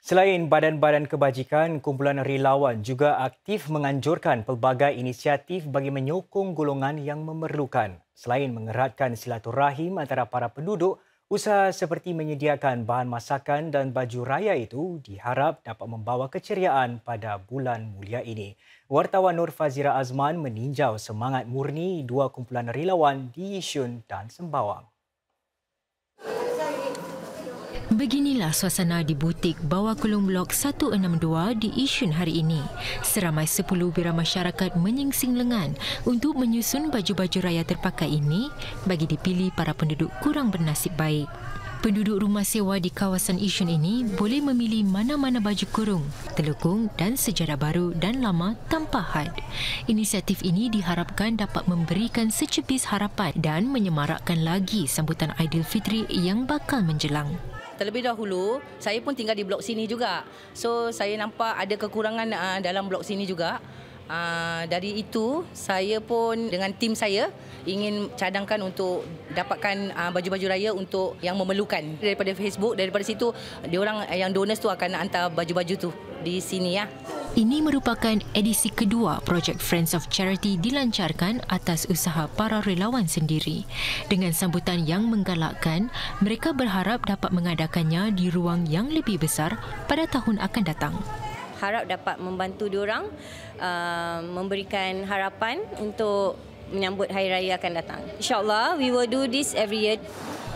Selain badan-badan kebajikan, kumpulan relawan juga aktif menganjurkan pelbagai inisiatif bagi menyokong golongan yang memerlukan. Selain mengeratkan silaturahim antara para penduduk, usaha seperti menyediakan bahan masakan dan baju raya itu diharap dapat membawa keceriaan pada bulan mulia ini. Wartawan Nur Fazira Azman meninjau semangat murni dua kumpulan relawan di Yishun dan Sembawang. Beginilah suasana di butik bawah kolom blok 162 di Isun hari ini. Seramai 10 biram masyarakat menyingsing lengan untuk menyusun baju-baju raya terpakai ini bagi dipilih para penduduk kurang bernasib baik. Penduduk rumah sewa di kawasan Isun ini boleh memilih mana-mana baju kurung, telukung dan sejarah baru dan lama tanpa had. Inisiatif ini diharapkan dapat memberikan secepis harapan dan menyemarakkan lagi sambutan Aidilfitri yang bakal menjelang terlebih dahulu saya pun tinggal di blok sini juga. So saya nampak ada kekurangan uh, dalam blok sini juga. Uh, dari itu saya pun dengan tim saya ingin cadangkan untuk dapatkan uh, baju-baju raya untuk yang memerlukan daripada Facebook daripada situ orang eh, yang donors tu akan hantar baju-baju tu di sini ya. Ini merupakan edisi kedua projek Friends of Charity dilancarkan atas usaha para relawan sendiri. Dengan sambutan yang menggalakkan, mereka berharap dapat mengadakannya di ruang yang lebih besar pada tahun akan datang harap dapat membantu diorang uh, memberikan harapan untuk menyambut hari raya akan datang. InsyaAllah, we will do this every year.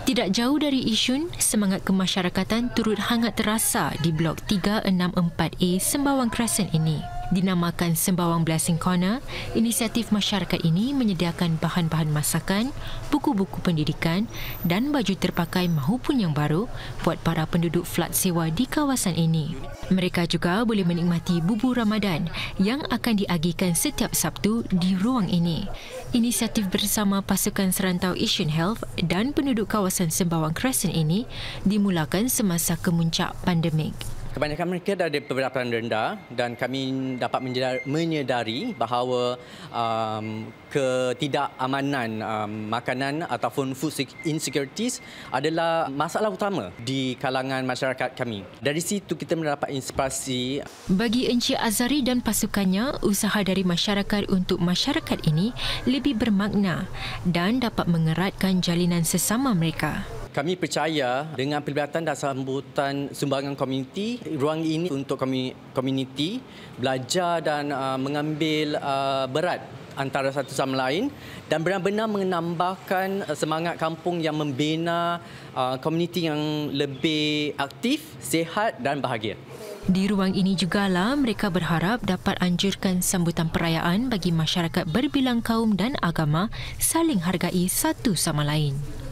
Tidak jauh dari Isun, semangat kemasyarakatan turut hangat terasa di blok 364A Sembawang Crescent ini dinamakan Sembawang Blessing Corner, inisiatif masyarakat ini menyediakan bahan-bahan masakan, buku-buku pendidikan dan baju terpakai maupun yang baru buat para penduduk flat sewa di kawasan ini. Mereka juga boleh menikmati bubur Ramadan yang akan diagihkan setiap Sabtu di ruang ini. Inisiatif bersama pasukan serantau Asian Health dan penduduk kawasan Sembawang Crescent ini dimulakan semasa kemuncak pandemik. Kebanyakan mereka ada pendapatan rendah dan kami dapat menyedari bahawa um, ketidakamanan um, makanan ataupun food insecurities adalah masalah utama di kalangan masyarakat kami. Dari situ kita mendapat inspirasi. Bagi Encik Azari dan pasukannya, usaha dari masyarakat untuk masyarakat ini lebih bermakna dan dapat mengeratkan jalinan sesama mereka kami percaya dengan pelibatan dan sambutan sumbangan komuniti, ruang ini untuk komuniti belajar dan uh, mengambil uh, berat antara satu sama lain dan benar-benar menambahkan uh, semangat kampung yang membina uh, komuniti uh, yang lebih aktif, sehat dan bahagia. Di ruang ini juga lah mereka berharap dapat anjurkan sambutan perayaan bagi masyarakat berbilang kaum dan agama saling hargai satu sama lain.